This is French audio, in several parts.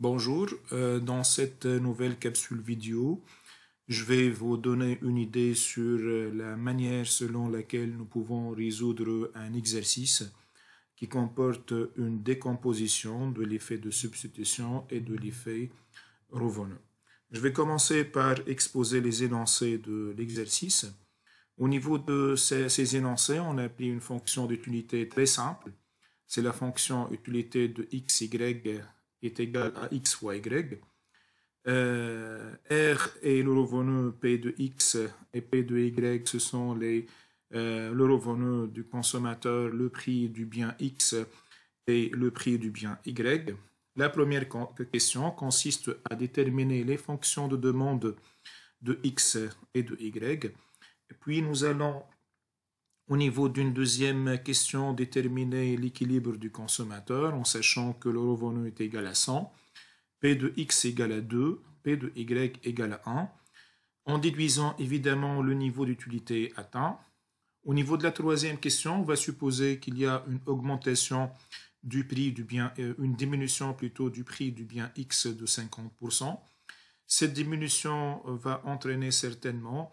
Bonjour, euh, dans cette nouvelle capsule vidéo, je vais vous donner une idée sur euh, la manière selon laquelle nous pouvons résoudre un exercice qui comporte une décomposition de l'effet de substitution et de l'effet revenu. Je vais commencer par exposer les énoncés de l'exercice. Au niveau de ces, énoncés, on a pris une fonction d'utilité très simple. C'est la fonction utilité de x, y est égal à x fois y. Euh, r et le revenu P de x et P de y, ce sont les, euh, le revenu du consommateur, le prix du bien x et le prix du bien y. La première question consiste à déterminer les fonctions de demande de x et de y. Puis nous allons au niveau d'une deuxième question, déterminer l'équilibre du consommateur en sachant que le revenu est égal à 100, P de X égale à 2, P de Y égale à 1, en déduisant évidemment le niveau d'utilité atteint. Au niveau de la troisième question, on va supposer qu'il y a une augmentation du prix du bien, euh, une diminution plutôt du prix du bien X de 50%. Cette diminution euh, va entraîner certainement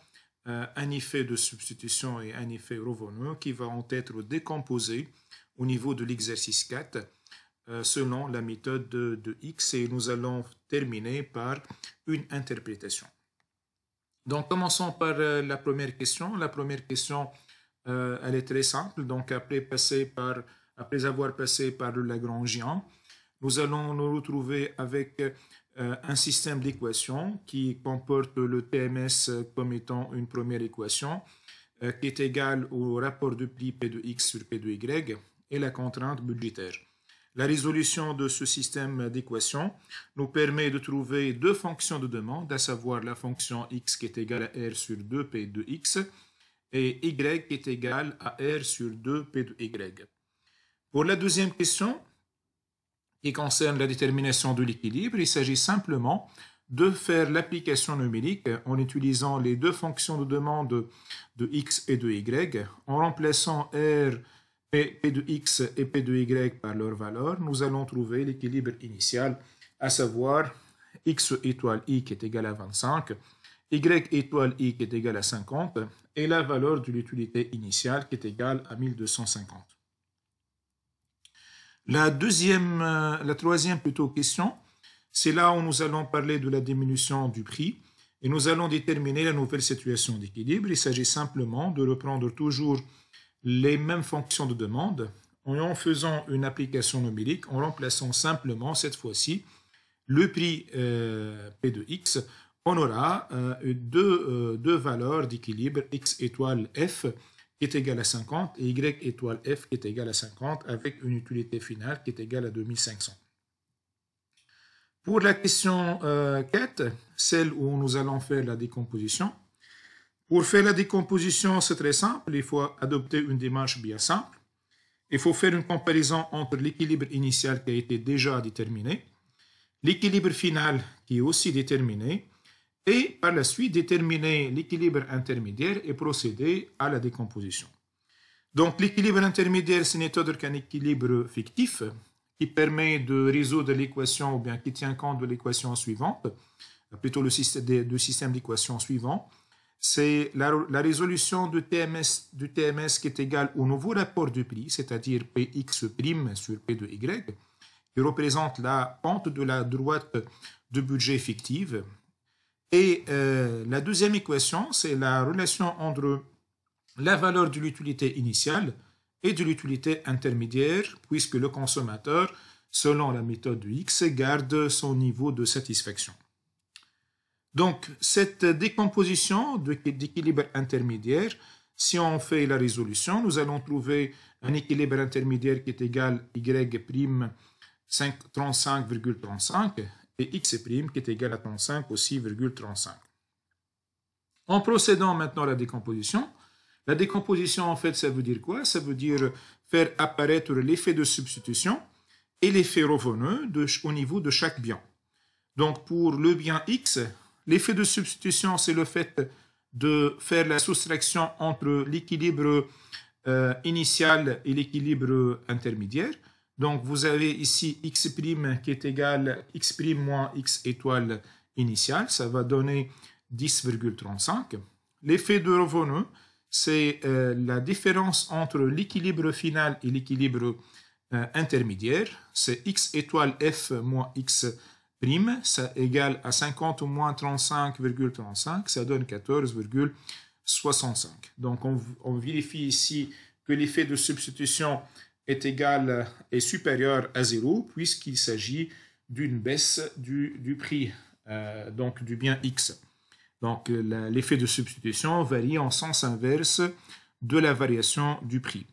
euh, un effet de substitution et un effet revenu qui vont être décomposés au niveau de l'exercice 4 euh, selon la méthode de, X et nous allons terminer par une interprétation. Donc commençons par euh, la première question. La première question, elle est très simple. Donc après, après avoir passé par le Lagrangien, nous allons nous retrouver avec euh, un système d'équations qui comporte le TMS comme étant une première équation euh, qui est égale au rapport de pli P de X sur P de Y et la contrainte budgétaire. La résolution de ce système d'équations nous permet de trouver deux fonctions de demande, à savoir la fonction x qui est égale à r sur 2p 2 x et y qui est égale à r sur 2p de y. Pour la deuxième question, qui concerne la détermination de l'équilibre, il s'agit simplement de faire l'application numérique en utilisant les deux fonctions de demande de x et de y. En remplaçant r, p de x et p de y par leur valeur, nous allons trouver l'équilibre initial, à savoir x étoile i qui est égal à 25, y étoile i qui est égal à 50, et la valeur de l'utilité initiale qui est égale à 1250. La deuxième, euh, la troisième plutôt question, c'est là où nous allons parler de la diminution du prix et nous allons déterminer la nouvelle situation d'équilibre. Il s'agit simplement de reprendre toujours les mêmes fonctions de demande en faisant une application numérique, en remplaçant simplement cette fois-ci le prix euh, P de X, on aura euh, deux valeurs d'équilibre X étoile F qui est égal à 50 et y étoile f qui est égal à 50 avec une utilité finale qui est égale à 2500. Pour la question 4, euh, celle où nous allons faire la décomposition, pour faire la décomposition, c'est très simple, il faut adopter une démarche bien simple. Il faut faire une comparaison entre l'équilibre initial qui a été déjà déterminé, l'équilibre final qui est aussi déterminé, et par la suite déterminer l'équilibre intermédiaire et procéder à la décomposition. Donc l'équilibre intermédiaire, ce n'est autre qu'un équilibre fictif qui permet de résoudre l'équation ou bien qui tient compte de l'équation suivante, plutôt le système, du système d'équations suivant. C'est la, résolution du TMS, qui est égale au nouveau rapport du prix, c'est-à-dire Px' sur P de Y, qui représente la pente de la droite de budget fictive, et euh, la deuxième équation, c'est la relation entre la valeur de l'utilité initiale et de l'utilité intermédiaire, puisque le consommateur, selon la méthode X, garde son niveau de satisfaction. Donc, cette décomposition d'équilibre intermédiaire, si on fait la résolution, nous allons trouver un équilibre intermédiaire qui est égal à Y'35,35, et x' qui est égal à 35 au En procédant maintenant à la décomposition, la décomposition en fait ça veut dire quoi Ça veut dire faire apparaître l'effet de substitution et l'effet revenu au niveau de chaque bien. Donc pour le bien x, l'effet de substitution c'est le fait de faire la soustraction entre l'équilibre euh, initial et l'équilibre intermédiaire. Donc vous avez ici x' qui est égal à x' moins x étoile initiale, ça va donner 10,35. L'effet de revenu, c'est euh, la différence entre l'équilibre final et l'équilibre euh, intermédiaire. C'est x étoile f moins x prime, ça égale à 50 moins 35,35, ça donne 14,65. Donc on, vérifie ici que l'effet de substitution est égal et supérieur à zéro puisqu'il s'agit d'une baisse du, prix, euh, donc du bien X. Donc euh, l'effet de substitution varie en sens inverse de la variation du prix.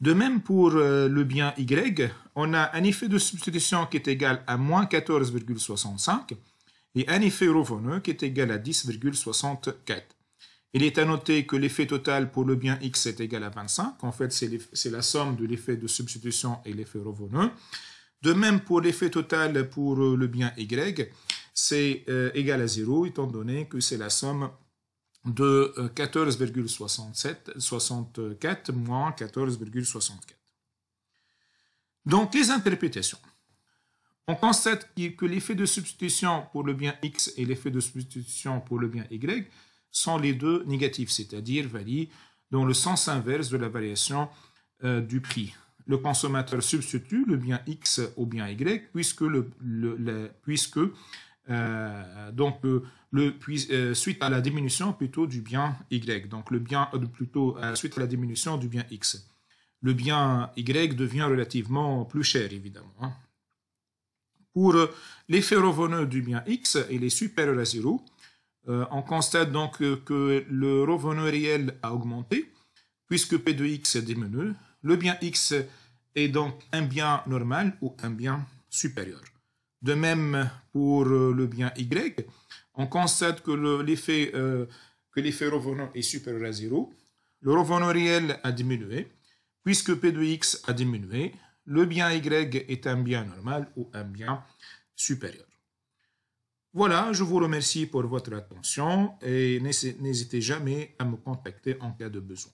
De même pour euh, le bien Y, on a un effet de substitution qui est égal à moins 14,65 et un effet revenu qui est égal à 10,64. Il est à noter que l'effet total pour le bien X est égal à 25. En fait, c'est la somme de l'effet de substitution et l'effet revenu. De même pour l'effet total pour euh, le bien Y, c'est euh, égal à 0, étant donné que c'est la somme de 14,64 euh, moins 14,64. Donc, les interprétations. On constate que l'effet de substitution pour le bien X et l'effet de substitution pour le bien Y sont les deux négatifs, c'est-à-dire varient dans le sens inverse de la variation euh, du prix. Le consommateur substitue le bien X au bien Y puisque, euh, donc le, euh, suite à la diminution plutôt du bien Y, donc le bien plutôt suite à la diminution du bien X. Le bien Y devient relativement plus cher évidemment. Hein. Pour l'effet revenu du bien X, il est supérieur à zéro, euh, on constate donc que le revenu réel a augmenté, puisque P de X diminué. Le bien X est donc un bien normal ou un bien supérieur. De même pour euh, le bien Y, on constate que l'effet euh, est supérieur à 0. Le revenu réel a diminué, puisque P de X a diminué. Le bien Y est un bien normal ou un bien supérieur. Voilà, je vous remercie pour votre attention et n'hésitez jamais à me contacter en cas de besoin.